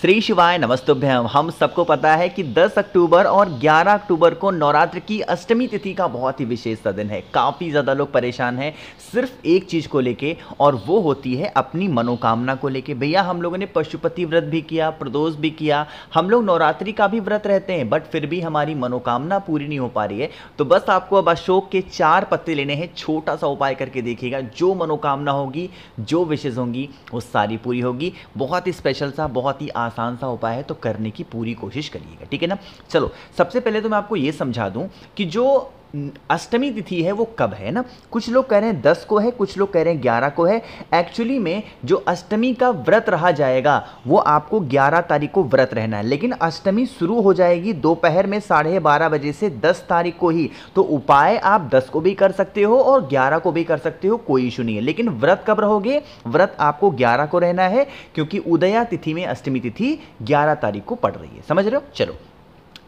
श्री शिवाय नमस्तुभ्यम हम सबको पता है कि 10 अक्टूबर और 11 अक्टूबर को नवरात्र की अष्टमी तिथि का बहुत ही विशेष सा दिन है काफ़ी ज़्यादा लोग परेशान हैं सिर्फ एक चीज़ को लेके और वो होती है अपनी मनोकामना को लेके भैया हम लोगों ने पशुपति व्रत भी किया प्रदोष भी किया हम लोग नवरात्रि का भी व्रत रहते हैं बट फिर भी हमारी मनोकामना पूरी नहीं हो पा रही है तो बस आपको अब अशोक के चार पत्ते लेने हैं छोटा सा उपाय करके देखिएगा जो मनोकामना होगी जो विशेष होंगी वो सारी पूरी होगी बहुत ही स्पेशल सा बहुत ही आसान सा उपाय है तो करने की पूरी कोशिश करिएगा ठीक है ना चलो सबसे पहले तो मैं आपको ये समझा दूँ कि जो अष्टमी तिथि है वो कब है ना कुछ लोग कह रहे हैं दस को है कुछ लोग कह रहे हैं ग्यारह को है एक्चुअली में जो अष्टमी का व्रत रहा जाएगा वो आपको ग्यारह तारीख को व्रत रहना है लेकिन अष्टमी शुरू हो जाएगी दोपहर में साढ़े बारह बजे से दस तारीख को ही तो उपाय आप दस को भी कर सकते हो और ग्यारह को भी कर सकते हो कोई इशू नहीं है लेकिन व्रत कब रहोगे व्रत आपको ग्यारह को रहना है क्योंकि उदया तिथि में अष्टमी तिथि ग्यारह तारीख को पड़ रही है समझ रहे हो चलो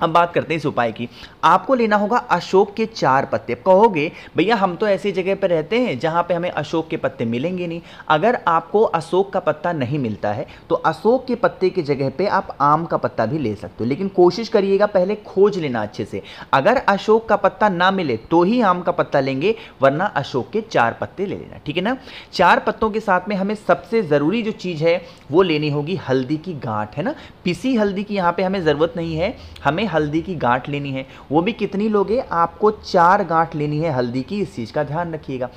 हम बात करते हैं इस उपाय की आपको लेना होगा अशोक के चार पत्ते कहोगे भैया हम तो ऐसी जगह पर रहते हैं जहाँ पे हमें अशोक के पत्ते मिलेंगे नहीं अगर आपको अशोक का पत्ता नहीं मिलता है तो अशोक के पत्ते की जगह पे आप आम का पत्ता भी ले सकते हो लेकिन कोशिश करिएगा पहले खोज लेना अच्छे से अगर अशोक का पत्ता ना मिले तो ही आम का पत्ता लेंगे वरना अशोक के चार पत्ते ले लेना ठीक है ना चार पत्तों के साथ में हमें सबसे ज़रूरी जो चीज़ है वो लेनी होगी हल्दी की गांठ है ना पिसी हल्दी की यहाँ पर हमें ज़रूरत नहीं है हमें हल्दी की गांठ लेनी है वो भी कितनी लोगे आपको चार गांठ लेनी है हल्दी की इस चीज़ का ध्यान रखिएगा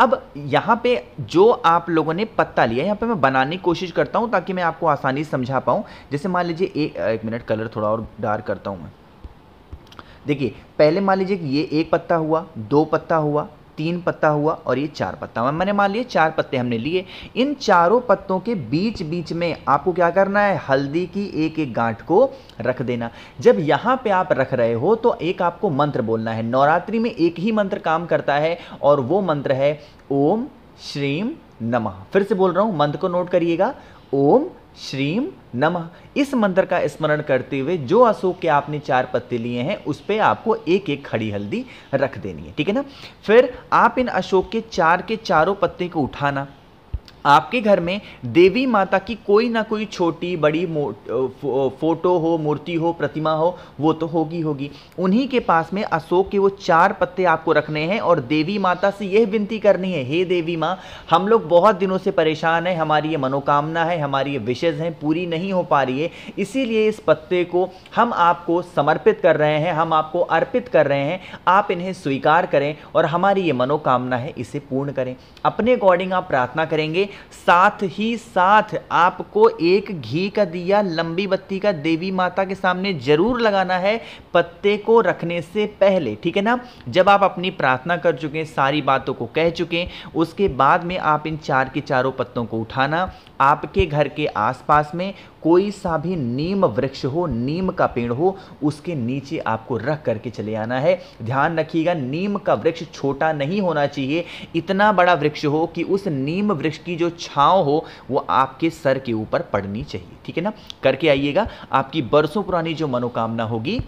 अब यहाँ पे जो आप लोगों ने पत्ता लिया यहाँ पे मैं बनाने की कोशिश करता हूँ ताकि मैं आपको आसानी से समझा पाऊँ जैसे मान लीजिए एक, एक मिनट कलर थोड़ा और डार्क करता हूँ मैं देखिए पहले मान लीजिए कि ये एक पत्ता हुआ दो पत्ता हुआ तीन पत्ता हुआ और ये चार पत्ता हुआ मैंने मान लिया चार पत्ते हमने लिए इन चारों पत्तों के बीच बीच में आपको क्या करना है हल्दी की एक एक गांठ को रख देना जब यहाँ पे आप रख रहे हो तो एक आपको मंत्र बोलना है नवरात्रि में एक ही मंत्र काम करता है और वो मंत्र है ओम श्रीम नमः फिर से बोल रहा हूँ मंत्र को नोट करिएगा ओम श्रीम नमः इस मंत्र का स्मरण करते हुए जो अशोक के आपने चार पत्ते लिए हैं उस पर आपको एक एक खड़ी हल्दी रख देनी है ठीक है ना फिर आप इन अशोक के चार के चारों पत्ते को उठाना आपके घर में देवी माता की कोई ना कोई छोटी बड़ी फोटो हो मूर्ति हो प्रतिमा हो वो तो होगी होगी उन्हीं के पास में अशोक के वो चार पत्ते आपको रखने हैं और देवी माता से यह विनती करनी है हे देवी माँ हम लोग बहुत दिनों से परेशान हैं हमारी ये मनोकामना है हमारी ये विशेज हैं पूरी नहीं हो पा रही है इसीलिए इस पत्ते को हम आपको समर्पित कर रहे हैं हम आपको अर्पित कर रहे हैं आप इन्हें स्वीकार करें और हमारी ये मनोकामना है इसे पूर्ण करें अपने अकॉर्डिंग आप प्रार्थना करेंगे साथ ही साथ आपको एक घी का दिया लंबी बत्ती का देवी माता के सामने जरूर लगाना है पत्ते को रखने से पहले ठीक है ना जब आप अपनी प्रार्थना कर चुके सारी बातों को कह चुके उसके बाद में आप इन चार के चारों पत्तों को उठाना आपके घर के आसपास में कोई सा भी नीम वृक्ष हो नीम का पेड़ हो उसके नीचे आपको रख करके चले आना है ध्यान रखिएगा नीम का वृक्ष छोटा नहीं होना चाहिए इतना बड़ा वृक्ष हो कि उस नीम वृक्ष की जो छाँव हो वो आपके सर के ऊपर पड़नी चाहिए ठीक है ना करके आइएगा आपकी बरसों पुरानी जो मनोकामना होगी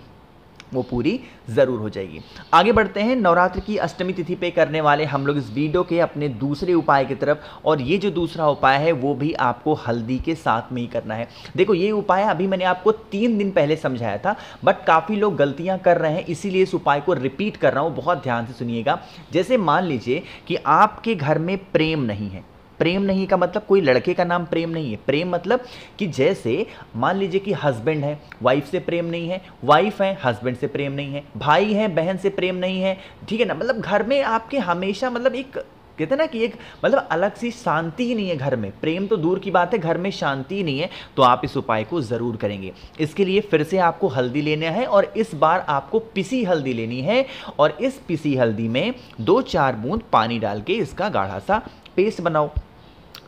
वो पूरी ज़रूर हो जाएगी आगे बढ़ते हैं नवरात्र की अष्टमी तिथि पे करने वाले हम लोग इस वीडियो के अपने दूसरे उपाय की तरफ और ये जो दूसरा उपाय है वो भी आपको हल्दी के साथ में ही करना है देखो ये उपाय अभी मैंने आपको तीन दिन पहले समझाया था बट काफ़ी लोग गलतियाँ कर रहे हैं इसीलिए इस उपाय को रिपीट कर रहा हूँ बहुत ध्यान से सुनिएगा जैसे मान लीजिए कि आपके घर में प्रेम नहीं है प्रेम नहीं का मतलब कोई लड़के का नाम प्रेम नहीं है प्रेम मतलब कि जैसे मान लीजिए कि हस्बैंड है वाइफ से प्रेम नहीं है वाइफ है हस्बैंड से प्रेम नहीं है भाई है बहन से प्रेम नहीं है ठीक है ना मतलब घर में आपके हमेशा मतलब एक कहते हैं ना कि एक मतलब अलग सी शांति ही नहीं है घर में प्रेम तो दूर की बात है घर में शांति ही नहीं है तो आप इस उपाय को ज़रूर करेंगे इसके लिए फिर से आपको हल्दी लेना है और इस बार आपको पिसी हल्दी लेनी है और इस पिसी हल्दी में दो चार बूंद पानी डाल के इसका गाढ़ा सा पेस्ट बनाओ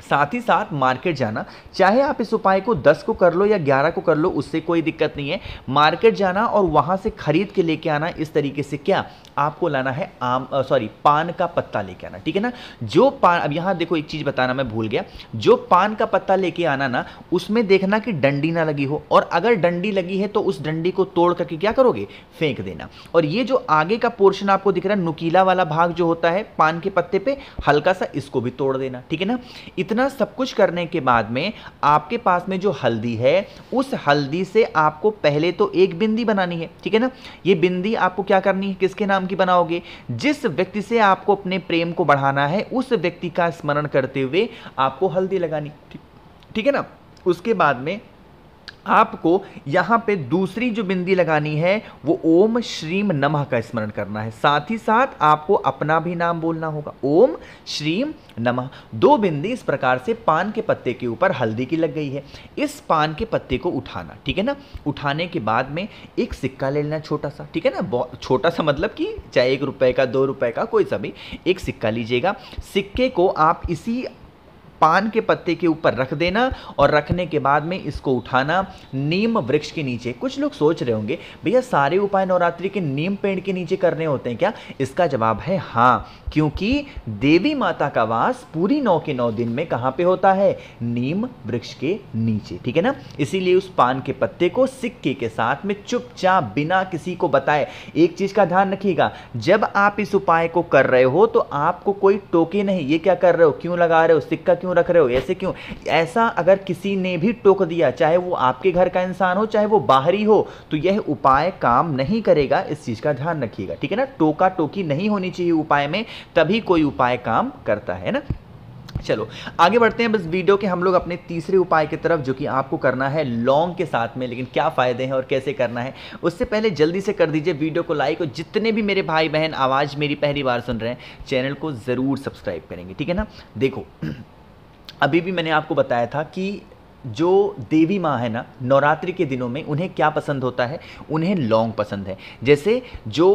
साथ ही साथ मार्केट जाना चाहे आप इस उपाय को 10 को कर लो या 11 को कर लो उससे कोई दिक्कत नहीं है मार्केट जाना और वहाँ से खरीद के लेके आना इस तरीके से क्या आपको लाना है आम सॉरी पान का पत्ता लेके आना ठीक है ना जो पान अब यहाँ देखो एक चीज़ बताना मैं भूल गया जो पान का पत्ता लेके आना ना उसमें देखना कि डंडी ना लगी हो और अगर डंडी लगी है तो उस डंडी को तोड़ करके क्या करोगे फेंक देना और ये जो आगे का पोर्शन आपको दिख रहा है नुकीला वाला भाग जो होता है पान के पत्ते पे हल्का सा इसको भी तोड़ देना ठीक है ना इतना इतना सब कुछ करने के बाद में आपके पास में जो हल्दी है उस हल्दी से आपको पहले तो एक बिंदी बनानी है ठीक है ना ये बिंदी आपको क्या करनी है किसके नाम की बनाओगे जिस व्यक्ति से आपको अपने प्रेम को बढ़ाना है उस व्यक्ति का स्मरण करते हुए आपको हल्दी लगानी ठीक ठीक है ना उसके बाद में आपको यहाँ पे दूसरी जो बिंदी लगानी है वो ओम श्रीम नमः का स्मरण करना है साथ ही साथ आपको अपना भी नाम बोलना होगा ओम श्रीम नमः दो बिंदी इस प्रकार से पान के पत्ते के ऊपर हल्दी की लग गई है इस पान के पत्ते को उठाना ठीक है ना उठाने के बाद में एक सिक्का ले लेना छोटा सा ठीक है ना छोटा सा मतलब कि चाहे एक रुपये का दो रुपये का कोई सा भी एक सिक्का लीजिएगा सिक्के को आप इसी पान के पत्ते के ऊपर रख देना और रखने के बाद में इसको उठाना नीम वृक्ष के नीचे कुछ लोग सोच रहे होंगे भैया सारे उपाय नवरात्रि के नीम पेड़ के नीचे करने होते हैं क्या इसका जवाब है हाँ क्योंकि देवी माता का वास पूरी नौ के नौ दिन में कहाँ पे होता है नीम वृक्ष के नीचे ठीक है ना इसीलिए उस पान के पत्ते को सिक्के के साथ में चुपचाप बिना किसी को बताए एक चीज़ का ध्यान रखिएगा जब आप इस उपाय को कर रहे हो तो आपको कोई टोके नहीं ये क्या कर रहे हो क्यों लगा रहे हो सिक्का क्यों क्यों रख रहे हो ऐसे क्यों ऐसा अगर किसी ने भी टोक दिया चाहे वो आपके घर का इंसान हो चाहे वो बाहरी हो तो यह उपाय काम नहीं करेगा इस चीज़ का ध्यान रखिएगा ठीक है ना टोका टोकी नहीं होनी चाहिए उपाय में तभी कोई उपाय काम करता है ना चलो आगे बढ़ते हैं बस वीडियो के हम लोग अपने तीसरे उपाय की तरफ जो कि आपको करना है लॉन्ग के साथ में लेकिन क्या फ़ायदे हैं और कैसे करना है उससे पहले जल्दी से कर दीजिए वीडियो को लाइक और जितने भी मेरे भाई बहन आवाज़ मेरी पहली बार सुन रहे हैं चैनल को ज़रूर सब्सक्राइब करेंगे ठीक है ना देखो अभी भी मैंने आपको बताया था कि जो देवी माँ है ना नवरात्रि के दिनों में उन्हें क्या पसंद होता है उन्हें लौंग पसंद है जैसे जो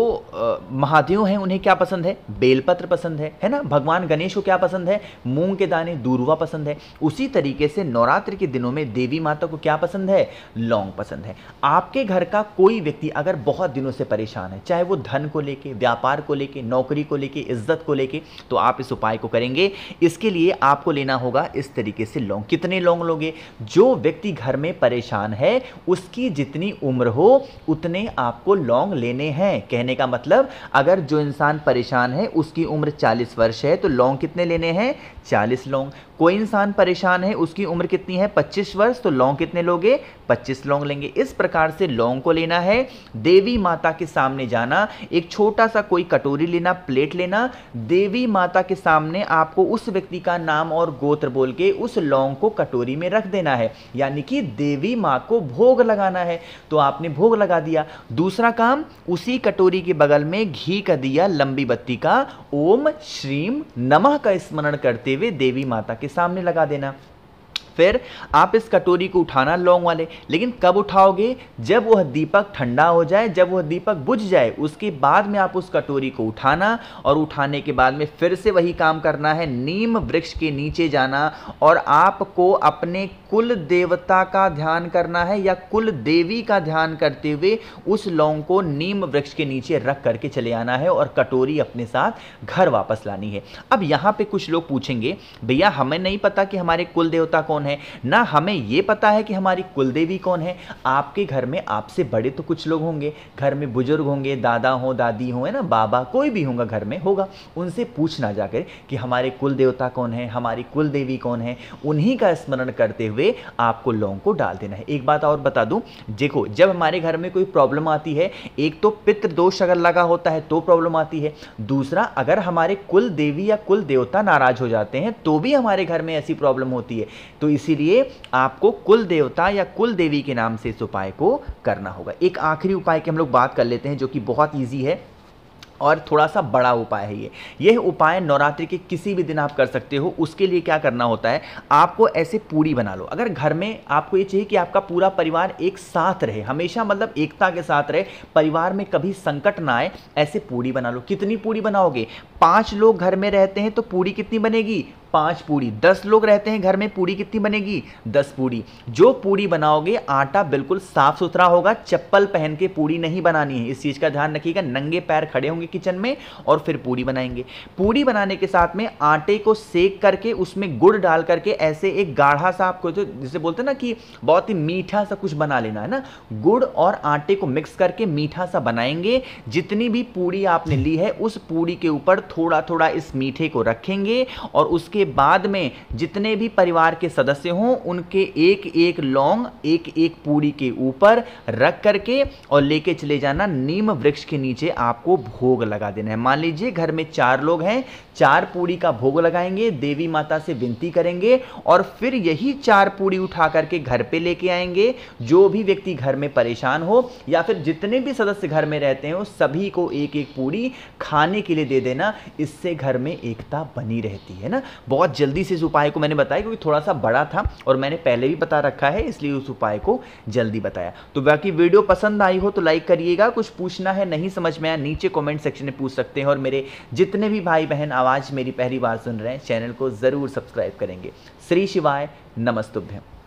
महादेव हैं उन्हें क्या पसंद है बेलपत्र पसंद है है ना भगवान गणेश को क्या पसंद है मूंग के दाने दूरवा पसंद है उसी तरीके से नवरात्रि के दिनों में देवी माता को क्या पसंद है लौंग पसंद है आपके घर का कोई व्यक्ति अगर बहुत दिनों से परेशान है चाहे वो धन को लेके व्यापार को लेके नौकरी को लेके इज्जत को लेके तो आप इस उपाय को करेंगे इसके लिए आपको लेना होगा इस तरीके से लौंग कितने लौंग लोगे जो व्यक्ति घर में परेशान है उसकी जितनी उम्र हो उतने आपको लॉन्ग लेने हैं कहने का मतलब अगर जो इंसान परेशान है उसकी उम्र 40 वर्ष है तो लॉन्ग कितने लेने हैं 40 लॉन्ग कोई इंसान परेशान है उसकी उम्र कितनी है 25 वर्ष तो लॉन्ग कितने लोगे 25 लॉन्ग लेंगे इस प्रकार से लॉन्ग को लेना है देवी माता के सामने जाना एक छोटा सा कोई कटोरी लेना प्लेट लेना देवी माता के सामने आपको उस व्यक्ति का नाम और गोत्र बोल के उस लौंग को कटोरी में रख देना देना है यानी कि देवी माँ को भोग लगाना है तो आपने भोग लगा दिया दूसरा काम उसी कटोरी के बगल में घी का दिया लंबी बत्ती का ओम श्रीम नमः का स्मरण करते हुए देवी माता के सामने लगा देना फिर आप इस कटोरी को उठाना लौंग वाले लेकिन कब उठाओगे जब वह दीपक ठंडा हो जाए जब वह दीपक बुझ जाए उसके बाद में आप उस कटोरी को उठाना और उठाने के बाद में फिर से वही काम करना है नीम वृक्ष के नीचे जाना और आपको अपने कुल देवता का ध्यान करना है या कुल देवी का ध्यान करते हुए उस लौंग को नीम वृक्ष के नीचे रख करके चले आना है और कटोरी अपने साथ घर वापस लानी है अब यहाँ पे कुछ लोग पूछेंगे भैया हमें नहीं पता कि हमारे कुल देवता कौन है है ना हमें ये पता है कि हमारी कुलदेवी कौन है आपके घर में आपसे बड़े तो कुछ लोग होंगे घर में बुजुर्ग होंगे दादा हो दादी हो है ना बाबा कोई भी होगा घर में होगा उनसे पूछना जाकर कि हमारे कुल देवता कौन है हमारी कुल देवी कौन है उन्हीं का स्मरण करते हुए आपको लौंग को डाल देना है एक बात और बता दूं देखो जब हमारे घर में कोई प्रॉब्लम आती है एक तो पितृदोष दोष अगर लगा होता है तो प्रॉब्लम आती है दूसरा अगर हमारे कुल देवी या कुल देवता नाराज हो जाते हैं तो भी हमारे घर में ऐसी प्रॉब्लम होती है तो इसीलिए आपको कुल देवता या कुल देवी के नाम से इस उपाय को करना होगा एक आखिरी उपाय की हम लोग बात कर लेते हैं जो कि बहुत ईजी है और थोड़ा सा बड़ा उपाय है ये यह उपाय नवरात्रि के किसी भी दिन आप कर सकते हो उसके लिए क्या करना होता है आपको ऐसे पूरी बना लो अगर घर में आपको ये चाहिए कि आपका पूरा परिवार एक साथ रहे हमेशा मतलब एकता के साथ रहे परिवार में कभी संकट ना आए ऐसे पूरी बना लो कितनी पूरी बनाओगे पाँच लोग घर में रहते हैं तो पूरी कितनी बनेगी पांच पूड़ी दस लोग रहते हैं घर में पूड़ी कितनी बनेगी दस पूड़ी जो पूड़ी बनाओगे आटा बिल्कुल साफ सुथरा होगा चप्पल पहन के पूड़ी नहीं बनानी है इस चीज़ का ध्यान रखिएगा नंगे पैर खड़े होंगे किचन में और फिर पूड़ी बनाएंगे पूड़ी बनाने के साथ में आटे को सेक करके उसमें गुड़ डाल करके ऐसे एक गाढ़ा सा आपको जो जिसे बोलते ना कि बहुत ही मीठा सा कुछ बना लेना है ना गुड़ और आटे को मिक्स करके मीठा सा बनाएंगे जितनी भी पूड़ी आपने ली है उस पूड़ी के ऊपर थोड़ा थोड़ा इस मीठे को रखेंगे और उसके उसके बाद में जितने भी परिवार के सदस्य हों उनके एक एक लौंग एक एक पूरी के ऊपर रख करके और लेके चले जाना नीम वृक्ष के नीचे आपको भोग लगा देना है मान लीजिए घर में चार लोग हैं चार पूरी का भोग लगाएंगे देवी माता से विनती करेंगे और फिर यही चार पूरी उठा करके घर पे लेके आएंगे जो भी व्यक्ति घर में परेशान हो या फिर जितने भी सदस्य घर में रहते हैं सभी को एक एक पूरी खाने के लिए दे देना इससे घर में एकता बनी रहती है ना बहुत जल्दी से इस उपाय को मैंने बताया क्योंकि थोड़ा सा बड़ा था और मैंने पहले भी बता रखा है इसलिए उस उपाय को जल्दी बताया तो बाकी वीडियो पसंद आई हो तो लाइक करिएगा कुछ पूछना है नहीं समझ में आया नीचे कॉमेंट सेक्शन में पूछ सकते हैं और मेरे जितने भी भाई बहन आवाज़ मेरी पहली बार सुन रहे हैं चैनल को ज़रूर सब्सक्राइब करेंगे श्री शिवाय नमस्तुभ्यम